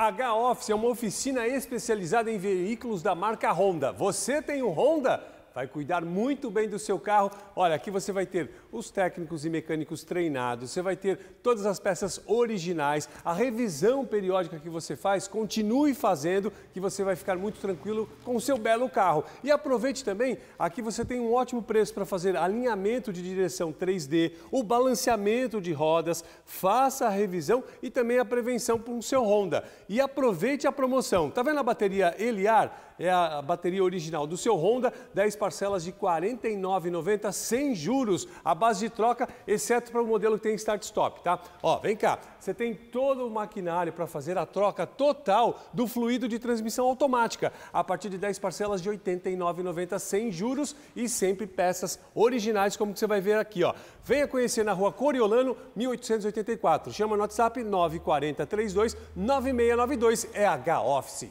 H-Office é uma oficina especializada em veículos da marca Honda. Você tem um Honda? vai cuidar muito bem do seu carro. Olha, aqui você vai ter os técnicos e mecânicos treinados, você vai ter todas as peças originais, a revisão periódica que você faz, continue fazendo, que você vai ficar muito tranquilo com o seu belo carro. E aproveite também, aqui você tem um ótimo preço para fazer alinhamento de direção 3D, o balanceamento de rodas, faça a revisão e também a prevenção para o seu Honda. E aproveite a promoção. Tá vendo a bateria Eliar? É a bateria original do seu Honda, parcelas de R$ 49,90 sem juros, à base de troca, exceto para o modelo que tem start-stop, tá? Ó, vem cá, você tem todo o maquinário para fazer a troca total do fluido de transmissão automática, a partir de 10 parcelas de R$ 89,90 sem juros e sempre peças originais, como você vai ver aqui, ó. Venha conhecer na rua Coriolano, 1884. Chama no WhatsApp 94032 9692, é H-Office.